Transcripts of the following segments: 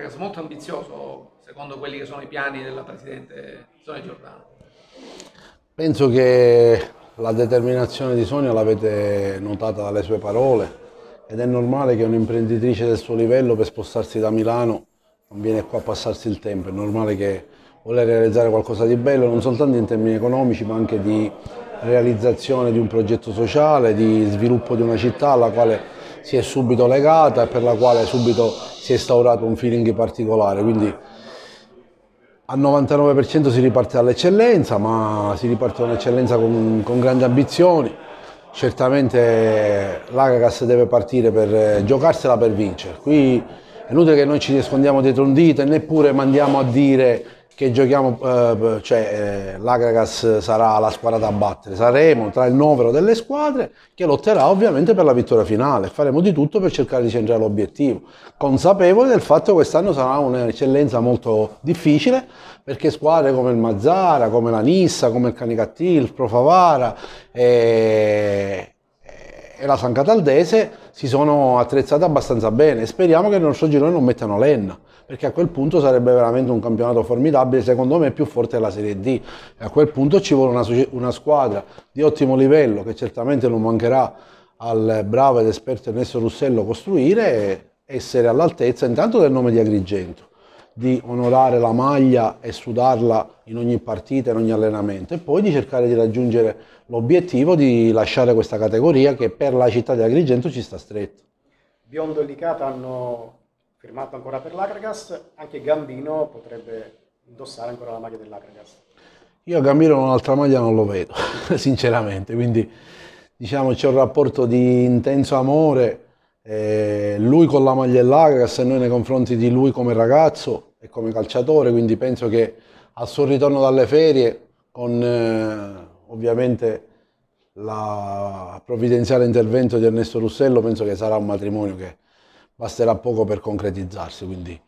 ragazzo molto ambizioso secondo quelli che sono i piani della Presidente Sonia Giordano. Penso che la determinazione di Sonia l'avete notata dalle sue parole ed è normale che un'imprenditrice del suo livello per spostarsi da Milano non viene qua a passarsi il tempo, è normale che vuole realizzare qualcosa di bello non soltanto in termini economici ma anche di realizzazione di un progetto sociale, di sviluppo di una città alla quale si è subito legata e per la quale subito si è instaurato un feeling particolare. Quindi al 99% si riparte dall'eccellenza, ma si riparte dall'eccellenza con, con grandi ambizioni. Certamente l'Agagas deve partire per eh, giocarsela per vincere. Qui è inutile che noi ci nascondiamo dietro un dito e neppure mandiamo a dire che giochiamo, eh, cioè eh, l'Agragas sarà la squadra da battere, saremo tra il novero delle squadre che lotterà ovviamente per la vittoria finale, faremo di tutto per cercare di centrare l'obiettivo, consapevoli del fatto che quest'anno sarà un'eccellenza molto difficile perché squadre come il Mazzara, come la Nissa, come il Canicattì, il Profavara e, eh, e la San Cataldese si sono attrezzate abbastanza bene. Speriamo che nel nostro girone non mettano l'Enna, perché a quel punto sarebbe veramente un campionato formidabile, secondo me più forte della Serie D. E a quel punto ci vuole una, una squadra di ottimo livello, che certamente non mancherà al bravo ed esperto Ernesto Russello costruire, e essere all'altezza intanto del nome di Agrigento di onorare la maglia e sudarla in ogni partita, in ogni allenamento e poi di cercare di raggiungere l'obiettivo di lasciare questa categoria che per la città di Agrigento ci sta stretta. Biondo e Licata hanno firmato ancora per l'Acragas, anche Gambino potrebbe indossare ancora la maglia dell'Acragas. Io a Gambino un'altra maglia non lo vedo, sinceramente, quindi diciamo c'è un rapporto di intenso amore eh, lui con la maglia dell'Acragas e noi nei confronti di lui come ragazzo e come calciatore, quindi penso che al suo ritorno dalle ferie, con eh, ovviamente la provvidenziale intervento di Ernesto Russello, penso che sarà un matrimonio che basterà poco per concretizzarsi. Quindi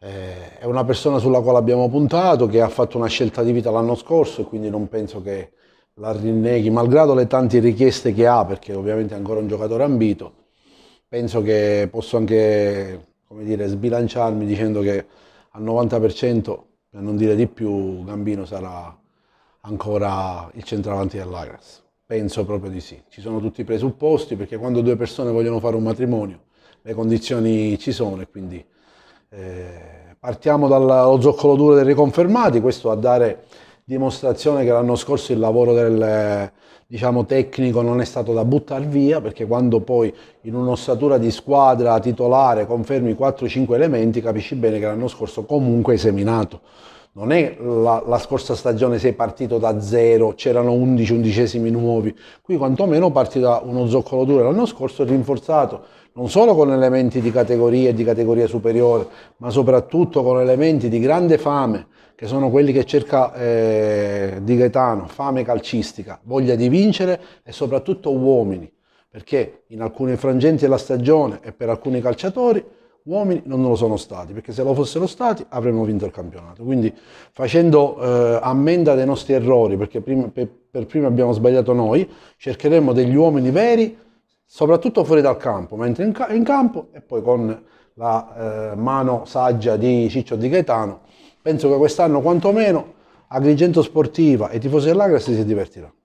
eh, è una persona sulla quale abbiamo puntato, che ha fatto una scelta di vita l'anno scorso e quindi non penso che la rinneghi, malgrado le tante richieste che ha, perché ovviamente è ancora un giocatore ambito, penso che posso anche dire, sbilanciarmi dicendo che al 90%, per non dire di più, Gambino sarà ancora il centravanti dell'Agras. Penso proprio di sì. Ci sono tutti i presupposti perché quando due persone vogliono fare un matrimonio le condizioni ci sono e quindi eh, partiamo dallo zoccolo duro dei riconfermati, questo a dare dimostrazione che l'anno scorso il lavoro del, diciamo, tecnico non è stato da buttare via, perché quando poi in un'ossatura di squadra titolare confermi 4-5 elementi, capisci bene che l'anno scorso comunque hai seminato. Non è la, la scorsa stagione sei partito da zero, c'erano 11 undicesimi nuovi, qui quantomeno parti da uno zoccolo duro. L'anno scorso rinforzato non solo con elementi di categoria e di categoria superiore, ma soprattutto con elementi di grande fame, che sono quelli che cerca eh, di Gaetano, fame calcistica, voglia di vincere e soprattutto uomini, perché in alcuni frangenti della stagione e per alcuni calciatori uomini non lo sono stati, perché se lo fossero stati avremmo vinto il campionato. Quindi facendo eh, ammenda dei nostri errori, perché prima, per, per prima abbiamo sbagliato noi, cercheremo degli uomini veri, soprattutto fuori dal campo, mentre in, ca in campo e poi con la eh, mano saggia di Ciccio Di Gaetano penso che quest'anno quantomeno Agrigento Sportiva e tifosi dell'Agra si divertiranno.